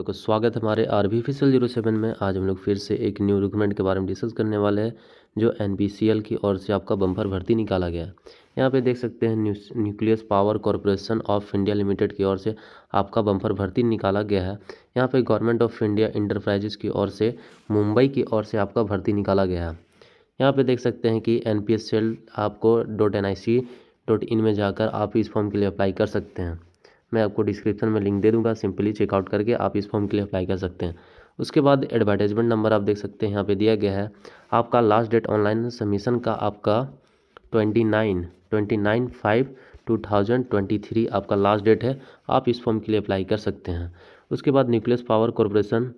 लोग का स्वागत हमारे आर बी फिसल जीरो सेवन में आज हम लोग फिर से एक न्यू रिक्रूटमेंट के बारे में डिस्कस करने वाले हैं जो एन की ओर से आपका बम्पर भर्ती निकाला गया है यहाँ पे देख सकते हैं Nuclear Power Corporation of India Limited की ओर से आपका बम्पर भर्ती निकाला गया है यहाँ पे गवर्नमेंट ऑफ इंडिया इंटरप्राइजेस की ओर से मुंबई की ओर से आपका भर्ती निकाला गया है यहाँ पर देख सकते हैं कि एन पी एस सेल आपको dot N I C dot in में जाकर आप इस फॉर्म के लिए अप्लाई कर सकते हैं मैं आपको डिस्क्रिप्शन में लिंक दे दूंगा सिंपली चेकआउट करके आप इस फॉर्म के लिए अप्लाई कर सकते हैं उसके बाद एडवर्टाइजमेंट नंबर आप देख सकते हैं यहाँ पे दिया गया है आपका लास्ट डेट ऑनलाइन सबमिशन का आपका twenty nine twenty nine five two thousand twenty three आपका लास्ट डेट है आप इस फॉर्म के लिए अप्लाई कर सकते हैं उसके बाद Nuclear Power Corporation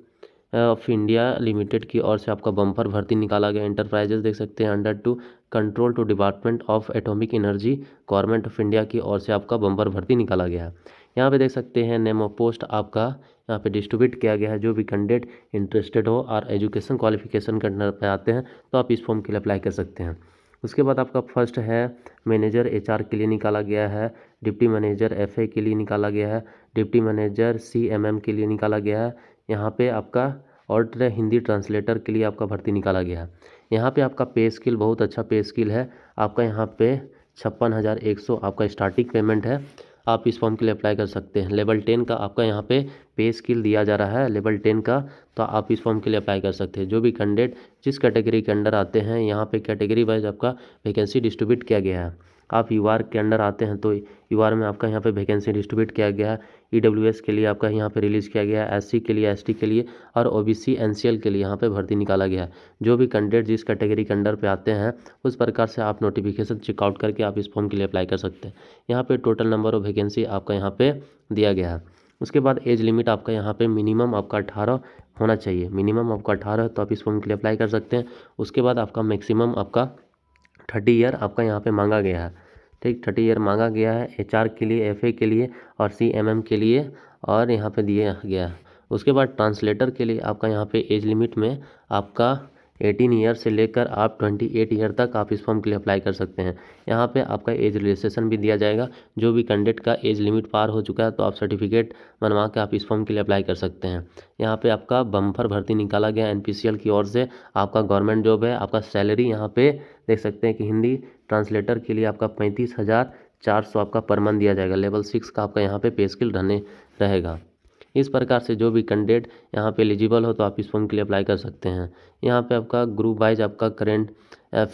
of India Limited की ओर से आपका बम्पर भर्ती निकाला गया इंटरप्राइजेस देख सकते हैं under to control to department of atomic energy government of India की ओर से आपका बम्पर भर्ती निकाला गया है यहाँ पे देख सकते हैं नेम ऑफ पोस्ट आपका यहाँ पे डिस्ट्रीब्यूट किया गया है जो भी कैंडिडेट इंटरेस्टेड हो और एजुकेशन क्वालिफिकेशन कंटेनर पे आते हैं तो आप इस फॉर्म के लिए अप्लाई कर सकते हैं उसके बाद आपका फर्स्ट है मैनेजर एच के लिए निकाला गया है डिप्टी मैनेजर एफ के लिए निकाला गया है डिप्टी मैनेजर सी के लिए निकाला गया है यहाँ पर आपका और हिंदी ट्रांसलेटर के लिए आपका भर्ती निकाला गया है यहाँ पे आपका पे स्किल बहुत अच्छा पे स्किल है आपका यहाँ पे छप्पन हज़ार एक सौ आपका स्टार्टिंग पेमेंट है आप इस फॉर्म के लिए अप्लाई कर सकते हैं लेवल टेन का आपका यहाँ पे पे स्किल दिया जा रहा है लेवल टेन का तो आप इस फॉर्म के लिए अप्लाई कर सकते हैं जो भी कैंडिडेट जिस कैटेगरी के अंडर आते हैं यहाँ पे कैटेगरी वाइज आपका वैकेंसी डिस्ट्रीब्यूट किया गया है आप यू के अंडर आते हैं तो यू में आपका यहाँ पे वैकेंसी डिस्ट्रीब्यूट किया गया है ई e के लिए आपका यहाँ पे रिलीज़ किया गया है एस के लिए एस के लिए और ओबीसी एनसीएल के लिए यहाँ पे भर्ती निकाला गया है जो भी कैंडिडेट जिस कैटेगरी के अंडर पे आते हैं उस प्रकार से आप नोटिफिकेशन चेकआउट करके आप इस फॉर्म के लिए अप्लाई कर सकते हैं यहाँ पर टोटल नंबर ऑफ वैकेंसी आपका यहाँ पर दिया गया है उसके बाद एज लिमिट आपका यहाँ पे मिनिमम आपका अठारह होना चाहिए मिनिमम आपका अठारह तो आप इस फॉर्म के लिए अप्लाई कर सकते हैं उसके बाद आपका मैक्सिमम आपका थर्टी ईयर आपका यहाँ पे मांगा गया है ठीक थर्टी ईयर मांगा गया है एच के लिए एफ के लिए और सी के लिए और यहाँ पर दिया गया है उसके बाद ट्रांसलेटर के लिए आपका यहाँ पे एज लिमिट में आपका एटीन ईयर से लेकर आप ट्वेंटी एट ईयर तक आप इस फॉर्म के लिए अप्लाई कर सकते हैं यहाँ पे आपका एज रजिस्ट्रेशन भी दिया जाएगा जो भी कैंडिडेट का एज लिमिट पार हो चुका है तो आप सर्टिफिकेट बनवा के आप इस फॉर्म के लिए अप्लाई कर सकते हैं यहाँ पे आपका बम्फर भर्ती निकाला गया एन की ओर से आपका गवर्नमेंट जॉब है आपका सैलरी यहाँ पे देख सकते हैं कि हिंदी ट्रांसलेटर के लिए आपका पैंतीस हज़ार चार सौ आपका पर मंथ दिया जाएगा लेवल सिक्स का आपका यहाँ पर पे स्किल रहने रहेगा इस प्रकार से जो भी कैंडिडेट यहाँ पे एलिजिबल हो तो आप इस फॉर्म के लिए अप्लाई कर सकते हैं यहाँ पे आपका ग्रुप वाइज आपका करेंट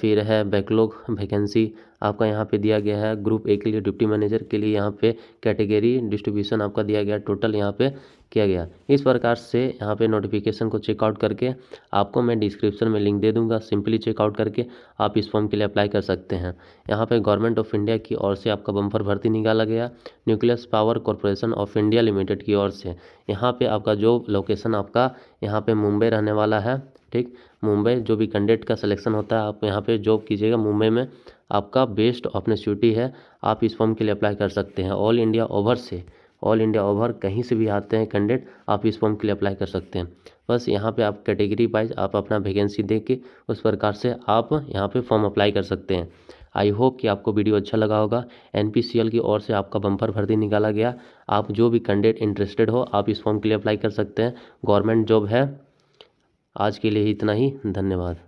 फिर है बैकलॉग वैकेंसी आपका यहाँ पे दिया गया है ग्रुप ए के लिए डिप्टी मैनेजर के लिए यहाँ पे कैटेगरी डिस्ट्रीब्यूशन आपका दिया गया टोटल यहाँ पे किया गया इस प्रकार से यहाँ पे नोटिफिकेशन को चेकआउट करके आपको मैं डिस्क्रिप्शन में लिंक दे दूंगा सिंपली चेकआउट करके आप इस फॉर्म के लिए अप्लाई कर सकते हैं यहाँ पे गवर्नमेंट ऑफ इंडिया की ओर से आपका बम्फर भर्ती निकाला गया Nuclear Power Corporation of India Limited की ओर से यहाँ पर आपका जो लोकेशन आपका यहाँ पर मुंबई रहने वाला है ठीक मुंबई जो भी कैंडिडेट का सिलेक्शन होता है आप यहाँ पे जॉब कीजिएगा मुंबई में आपका बेस्ट अपॉर्चुनिटी है आप इस फॉर्म के लिए अप्लाई कर सकते हैं ऑल इंडिया ओवर से ऑल इंडिया ओवर कहीं से भी आते हैं कैंडिडेट आप इस फॉर्म के लिए अप्लाई कर सकते हैं बस यहाँ पे आप कैटेगरी वाइज आप अपना वैकेंसी दे के उस प्रकार से आप यहाँ पे फॉर्म अप्लाई कर सकते हैं आई होप कि आपको वीडियो अच्छा लगा होगा एन की ओर से आपका बम्पर भर्ती निकाला गया आप जो भी कैंडिडेट इंटरेस्टेड हो आप इस फॉर्म के लिए अप्लाई कर सकते हैं गवर्नमेंट जॉब है आज के लिए इतना ही धन्यवाद